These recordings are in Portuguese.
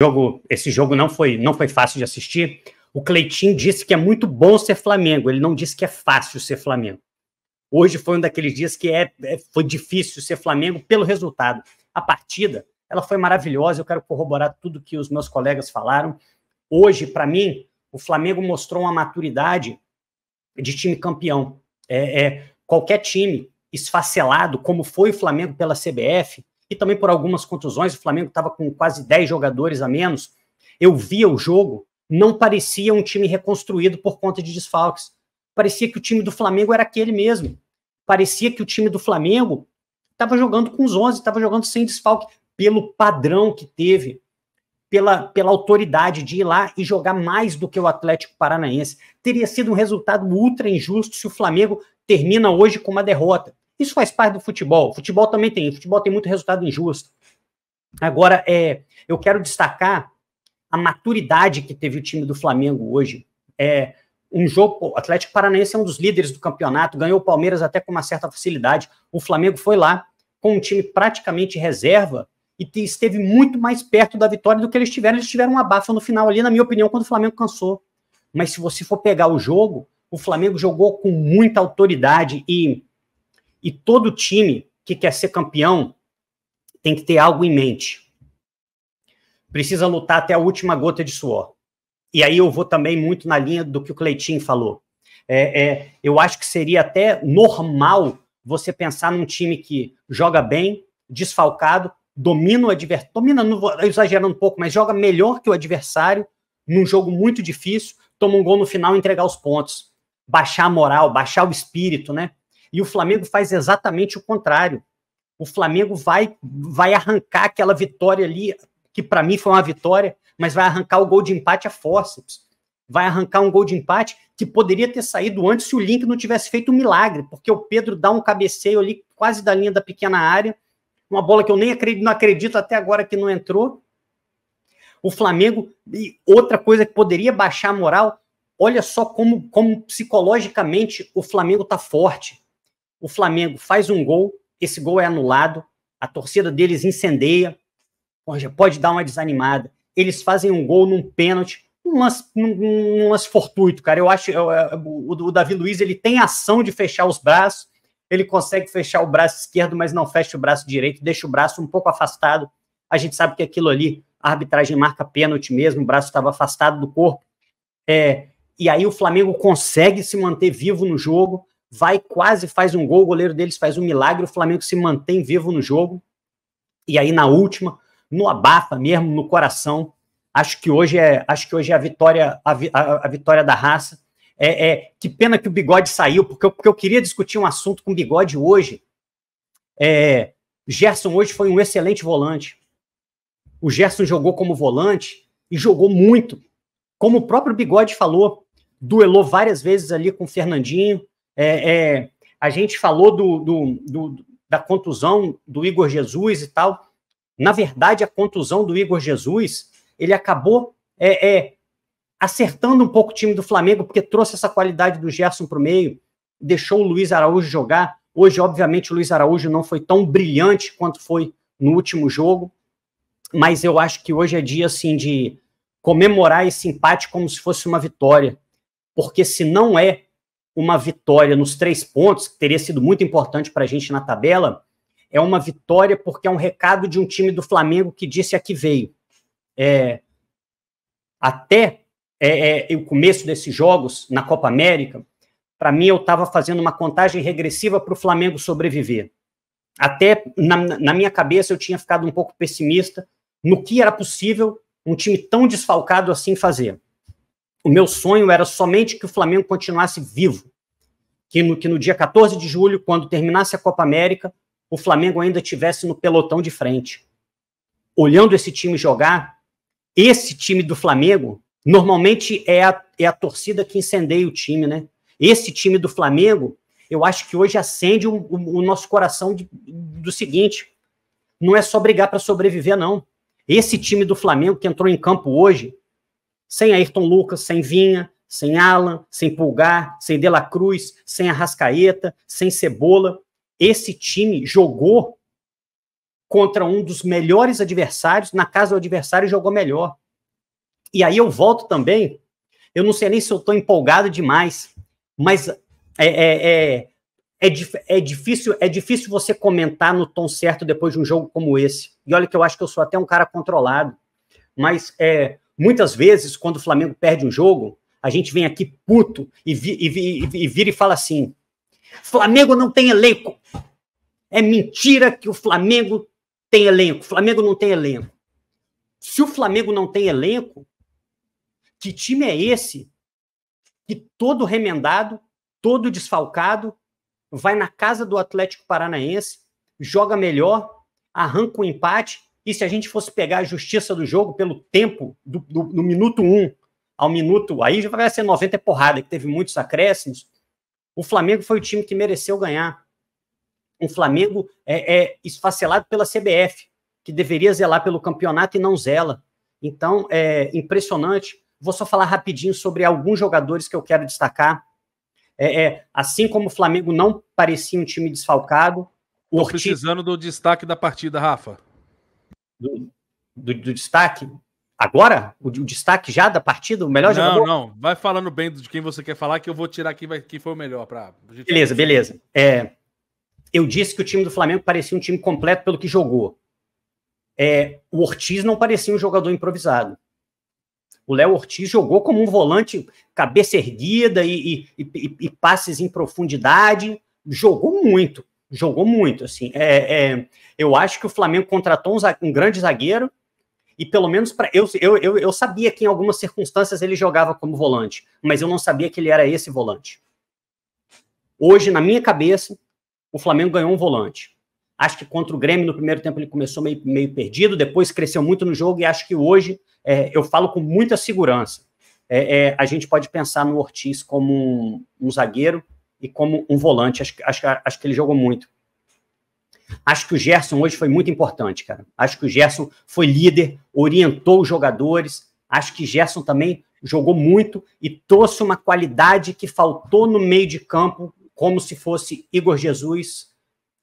jogo, esse jogo não foi, não foi fácil de assistir. O Cleitinho disse que é muito bom ser Flamengo, ele não disse que é fácil ser Flamengo. Hoje foi um daqueles dias que é, é, foi difícil ser Flamengo pelo resultado. A partida, ela foi maravilhosa, eu quero corroborar tudo que os meus colegas falaram. Hoje, para mim, o Flamengo mostrou uma maturidade de time campeão. É, é, qualquer time esfacelado, como foi o Flamengo pela CBF, e também por algumas contusões. O Flamengo estava com quase 10 jogadores a menos. Eu via o jogo, não parecia um time reconstruído por conta de desfalques. Parecia que o time do Flamengo era aquele mesmo. Parecia que o time do Flamengo estava jogando com os 11, estava jogando sem desfalque, pelo padrão que teve, pela, pela autoridade de ir lá e jogar mais do que o Atlético Paranaense. Teria sido um resultado ultra injusto se o Flamengo termina hoje com uma derrota. Isso faz parte do futebol. O futebol também tem. O futebol tem muito resultado injusto. Agora, é, eu quero destacar a maturidade que teve o time do Flamengo hoje. É, um jogo, o Atlético Paranaense é um dos líderes do campeonato, ganhou o Palmeiras até com uma certa facilidade. O Flamengo foi lá com um time praticamente reserva e esteve muito mais perto da vitória do que eles tiveram. Eles tiveram uma abafa no final ali, na minha opinião, quando o Flamengo cansou. Mas se você for pegar o jogo, o Flamengo jogou com muita autoridade e e todo time que quer ser campeão tem que ter algo em mente. Precisa lutar até a última gota de suor. E aí eu vou também muito na linha do que o Cleitinho falou. É, é, eu acho que seria até normal você pensar num time que joga bem, desfalcado, domina o adversário, domina, não vou, exagerando um pouco, mas joga melhor que o adversário, num jogo muito difícil, toma um gol no final e entregar os pontos. Baixar a moral, baixar o espírito, né? E o Flamengo faz exatamente o contrário. O Flamengo vai, vai arrancar aquela vitória ali, que para mim foi uma vitória, mas vai arrancar o gol de empate a forceps. Vai arrancar um gol de empate que poderia ter saído antes se o Link não tivesse feito um milagre, porque o Pedro dá um cabeceio ali quase da linha da pequena área, uma bola que eu nem acredito, não acredito até agora que não entrou. O Flamengo, e outra coisa que poderia baixar a moral, olha só como, como psicologicamente o Flamengo está forte o Flamengo faz um gol, esse gol é anulado, a torcida deles incendeia, pode dar uma desanimada. Eles fazem um gol num pênalti, um lance, um lance fortuito, cara. Eu acho é, o, o Davi Luiz ele tem ação de fechar os braços, ele consegue fechar o braço esquerdo, mas não fecha o braço direito, deixa o braço um pouco afastado. A gente sabe que aquilo ali, a arbitragem marca pênalti mesmo, o braço estava afastado do corpo. É, e aí o Flamengo consegue se manter vivo no jogo vai, quase faz um gol, o goleiro deles faz um milagre, o Flamengo se mantém vivo no jogo. E aí, na última, no abafa mesmo, no coração, acho que hoje é, acho que hoje é a vitória, a, a, a vitória da raça. É, é, que pena que o bigode saiu, porque eu, porque eu queria discutir um assunto com o bigode hoje. É, Gerson hoje foi um excelente volante. O Gerson jogou como volante e jogou muito. Como o próprio Bigode falou, duelou várias vezes ali com o Fernandinho, é, é, a gente falou do, do, do, da contusão do Igor Jesus e tal. Na verdade, a contusão do Igor Jesus, ele acabou é, é acertando um pouco o time do Flamengo, porque trouxe essa qualidade do Gerson para o meio, deixou o Luiz Araújo jogar. Hoje, obviamente, o Luiz Araújo não foi tão brilhante quanto foi no último jogo, mas eu acho que hoje é dia assim de comemorar esse empate como se fosse uma vitória, porque se não é uma vitória nos três pontos, que teria sido muito importante para a gente na tabela, é uma vitória porque é um recado de um time do Flamengo que disse a que veio. É, até é, é, o começo desses jogos na Copa América, para mim eu estava fazendo uma contagem regressiva para o Flamengo sobreviver. Até na, na minha cabeça eu tinha ficado um pouco pessimista no que era possível um time tão desfalcado assim fazer. O meu sonho era somente que o Flamengo continuasse vivo. Que no, que no dia 14 de julho, quando terminasse a Copa América, o Flamengo ainda tivesse no pelotão de frente. Olhando esse time jogar, esse time do Flamengo normalmente é a, é a torcida que incendeia o time, né? Esse time do Flamengo, eu acho que hoje acende o, o, o nosso coração de, do seguinte: não é só brigar para sobreviver, não. Esse time do Flamengo que entrou em campo hoje sem Ayrton Lucas, sem Vinha, sem Alan, sem Pulgar, sem De La Cruz, sem Arrascaeta, sem Cebola. Esse time jogou contra um dos melhores adversários, na casa do adversário jogou melhor. E aí eu volto também, eu não sei nem se eu estou empolgado demais, mas é, é, é, é, é, difícil, é difícil você comentar no tom certo depois de um jogo como esse. E olha que eu acho que eu sou até um cara controlado, mas é, Muitas vezes, quando o Flamengo perde um jogo, a gente vem aqui puto e, vi, e, e vira e fala assim: Flamengo não tem elenco. É mentira que o Flamengo tem elenco. Flamengo não tem elenco. Se o Flamengo não tem elenco, que time é esse que todo remendado, todo desfalcado, vai na casa do Atlético Paranaense, joga melhor, arranca o um empate e se a gente fosse pegar a justiça do jogo pelo tempo, do, do, do minuto 1 um ao minuto, aí já vai ser 90 porrada, que teve muitos acréscimos. O Flamengo foi o time que mereceu ganhar. O Flamengo é, é esfacelado pela CBF, que deveria zelar pelo campeonato e não zela. Então, é impressionante. Vou só falar rapidinho sobre alguns jogadores que eu quero destacar. É, é, assim como o Flamengo não parecia um time desfalcado. Estou precisando do destaque da partida, Rafa do, do, do destaque agora? O, o, destaque já da partida? O melhor não, jogador? Não, não. Vai falando bem de quem você quer falar, que eu vou tirar quem, vai, quem foi o melhor. Pra... Beleza, beleza. É, eu disse que o time do Flamengo parecia um time completo pelo que jogou. É, o Ortiz não parecia um jogador improvisado. O Léo Ortiz jogou como um volante, cabeça erguida e, e, e, e passes em profundidade. Jogou muito jogou muito, assim. É, é, eu acho que o Flamengo contratou um, um grande zagueiro e pelo menos para eu, eu, eu, eu sabia que em algumas circunstâncias ele jogava como volante, mas eu não sabia que ele era esse volante. Hoje, na minha cabeça, o Flamengo ganhou um volante. Acho que contra o Grêmio, no primeiro tempo, ele começou meio, meio perdido, depois cresceu muito no jogo, e acho que hoje é, eu falo com muita segurança. É, é, a gente pode pensar no Ortiz como um, um zagueiro e como um volante. Acho, acho, acho que ele jogou muito. Acho que o Gerson hoje foi muito importante, cara. Acho que o Gerson foi líder, orientou os jogadores. Acho que Gerson também jogou muito e trouxe uma qualidade que faltou no meio de campo, como se fosse Igor Jesus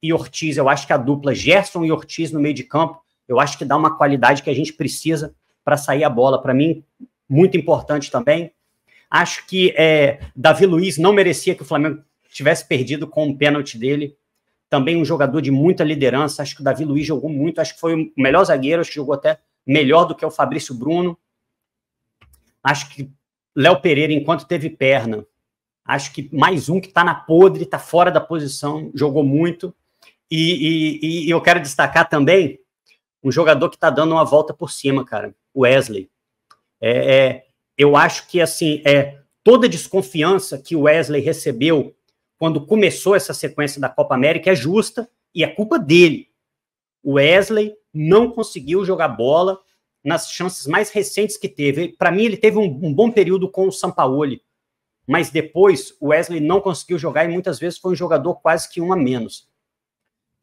e Ortiz. Eu acho que a dupla Gerson e Ortiz no meio de campo, eu acho que dá uma qualidade que a gente precisa para sair a bola. Para mim, muito importante também. Acho que é, Davi Luiz não merecia que o Flamengo tivesse perdido com um pênalti dele. Também um jogador de muita liderança. Acho que o Davi Luiz jogou muito. Acho que foi o melhor zagueiro. Acho que jogou até melhor do que o Fabrício Bruno. Acho que Léo Pereira, enquanto teve perna, acho que mais um que está na podre, está fora da posição, jogou muito. E, e, e, eu quero destacar também um jogador que está dando uma volta por cima, cara, Wesley. É, é, eu acho que assim é toda desconfiança que o Wesley recebeu quando começou essa sequência da Copa América é justa e é culpa dele. O Wesley não conseguiu jogar bola nas chances mais recentes que teve. Para mim, ele teve um, um, bom período com o Sampaoli, mas depois o Wesley não conseguiu jogar e muitas vezes foi um jogador quase que um a menos.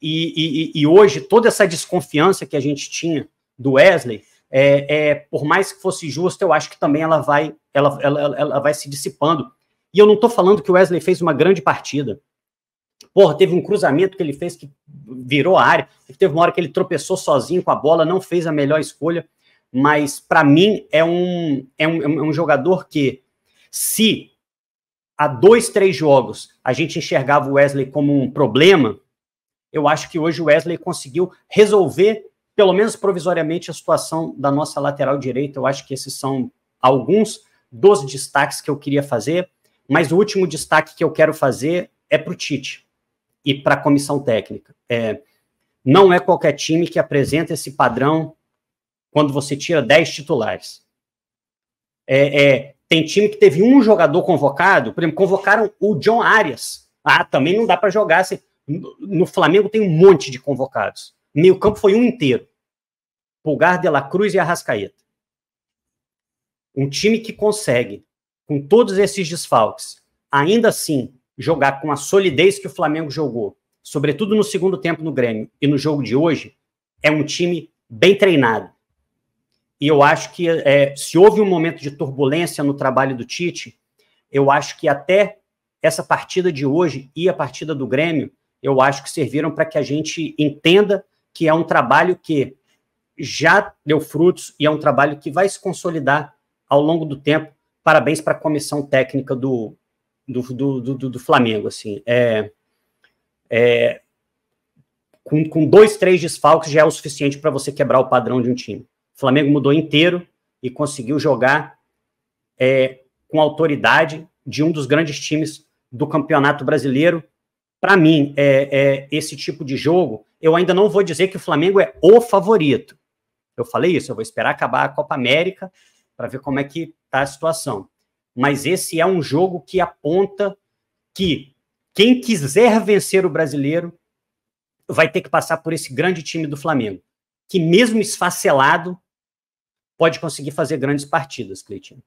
E, e, e hoje, toda essa desconfiança que a gente tinha do Wesley, é, é, por mais que fosse justa, eu acho que também ela vai, ela, ela, ela vai se dissipando e eu não estou falando que o Wesley fez uma grande partida. Porra, teve um cruzamento que ele fez que virou a área. Teve uma hora que ele tropeçou sozinho com a bola, não fez a melhor escolha. Mas, para mim, é um, é, um, é um jogador que, se há dois, três jogos a gente enxergava o Wesley como um problema, eu acho que hoje o Wesley conseguiu resolver, pelo menos provisoriamente, a situação da nossa lateral direita. Eu acho que esses são alguns dos destaques que eu queria fazer. Mas o último destaque que eu quero fazer é para o Tite e para a comissão técnica. É, não é qualquer time que apresenta esse padrão quando você tira 10 titulares. É, é, tem time que teve um jogador convocado, por exemplo, convocaram o John Arias. Ah, também não dá para jogar. Você, no Flamengo tem um monte de convocados. Meio campo foi um inteiro. Pulgar, De La Cruz e Arrascaeta. Um time que consegue com todos esses desfalques, ainda assim jogar com a solidez que o Flamengo jogou, sobretudo no segundo tempo no Grêmio e no jogo de hoje, é um time bem treinado. E eu acho que é, se houve um momento de turbulência no trabalho do Tite, eu acho que até essa partida de hoje e a partida do Grêmio, eu acho que serviram para que a gente entenda que é um trabalho que já deu frutos e é um trabalho que vai se consolidar ao longo do tempo parabéns para a comissão técnica do, do, do, do, do Flamengo, assim, é, é, com, com dois, três desfalques já é o suficiente para você quebrar o padrão de um time. O Flamengo mudou inteiro e conseguiu jogar é, com autoridade de um dos grandes times do Campeonato Brasileiro. Para mim, é, é, esse tipo de jogo, eu ainda não vou dizer que o Flamengo é o favorito. Eu falei isso, eu vou esperar acabar a Copa América para ver como é que está a situação. Mas esse é um jogo que aponta que quem quiser vencer o brasileiro vai ter que passar por esse grande time do Flamengo, que mesmo esfacelado pode conseguir fazer grandes partidas, Cleitinho.